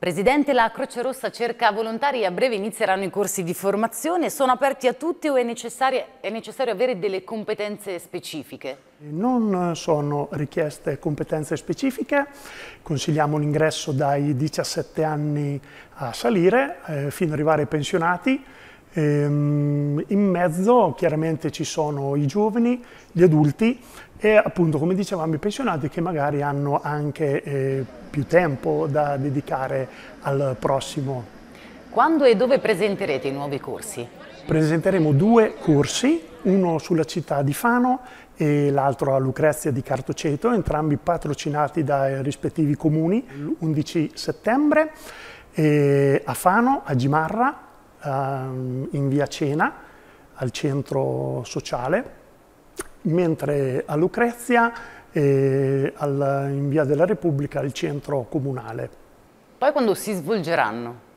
Presidente, la Croce Rossa cerca volontari e a breve inizieranno i corsi di formazione. Sono aperti a tutti o è necessario, è necessario avere delle competenze specifiche? Non sono richieste competenze specifiche, consigliamo l'ingresso dai 17 anni a salire eh, fino ad arrivare ai pensionati. Ehm, in mezzo chiaramente ci sono i giovani, gli adulti e appunto come dicevamo i pensionati che magari hanno anche eh, più tempo da dedicare al prossimo. Quando e dove presenterete i nuovi corsi? Presenteremo due corsi, uno sulla città di Fano e l'altro a Lucrezia di Cartoceto, entrambi patrocinati dai rispettivi comuni, l'11 settembre eh, a Fano, a Gimarra, ehm, in via Cena, al centro sociale, mentre a Lucrezia e al, in via della Repubblica al centro comunale. Poi quando si svolgeranno?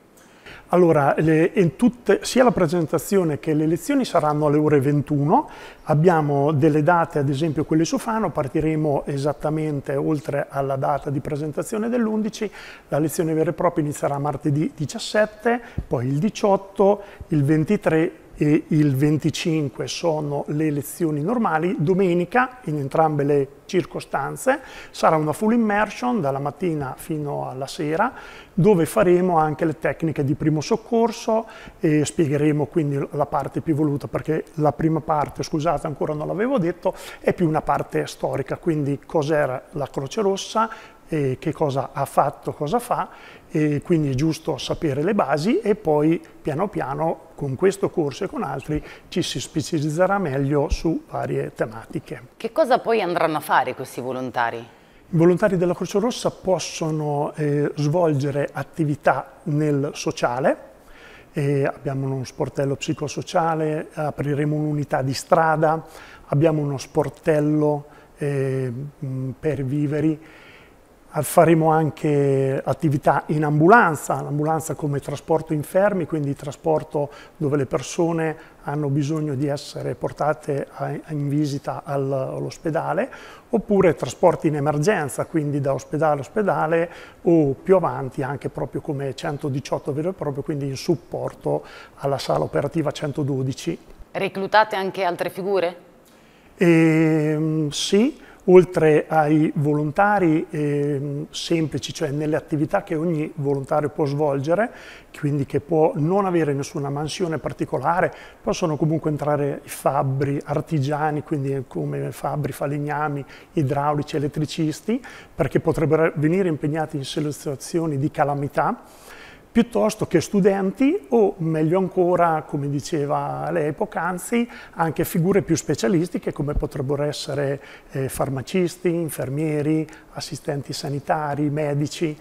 Allora, le, tutte, sia la presentazione che le lezioni saranno alle ore 21, abbiamo delle date, ad esempio quelle su Fano, partiremo esattamente oltre alla data di presentazione dell'11, la lezione vera e propria inizierà martedì 17, poi il 18, il 23, e il 25 sono le lezioni normali, domenica in entrambe le circostanze sarà una full immersion dalla mattina fino alla sera dove faremo anche le tecniche di primo soccorso e spiegheremo quindi la parte più voluta perché la prima parte, scusate ancora non l'avevo detto, è più una parte storica, quindi cos'era la Croce Rossa, eh, che cosa ha fatto, cosa fa, e quindi è giusto sapere le basi e poi piano piano con questo corso e con altri ci si specializzerà meglio su varie tematiche. Che cosa poi andranno a fare questi volontari? I volontari della Croce Rossa possono eh, svolgere attività nel sociale, eh, abbiamo uno sportello psicosociale, apriremo un'unità di strada, abbiamo uno sportello eh, per viveri, faremo anche attività in ambulanza, l'ambulanza come trasporto infermi, quindi trasporto dove le persone hanno bisogno di essere portate in visita all'ospedale, oppure trasporti in emergenza, quindi da ospedale a ospedale o più avanti anche proprio come 118 vero e proprio, quindi in supporto alla sala operativa 112. Reclutate anche altre figure? E, ehm, sì, oltre ai volontari eh, semplici, cioè nelle attività che ogni volontario può svolgere, quindi che può non avere nessuna mansione particolare, possono comunque entrare i fabbri artigiani, quindi come fabbri, falegnami, idraulici, elettricisti, perché potrebbero venire impegnati in situazioni di calamità, piuttosto che studenti o meglio ancora, come diceva lei poc'anzi, anche figure più specialistiche come potrebbero essere eh, farmacisti, infermieri, assistenti sanitari, medici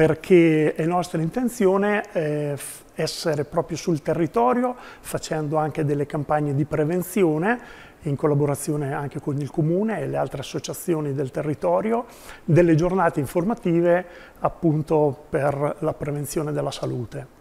perché è nostra intenzione eh, essere proprio sul territorio facendo anche delle campagne di prevenzione in collaborazione anche con il comune e le altre associazioni del territorio, delle giornate informative appunto per la prevenzione della salute.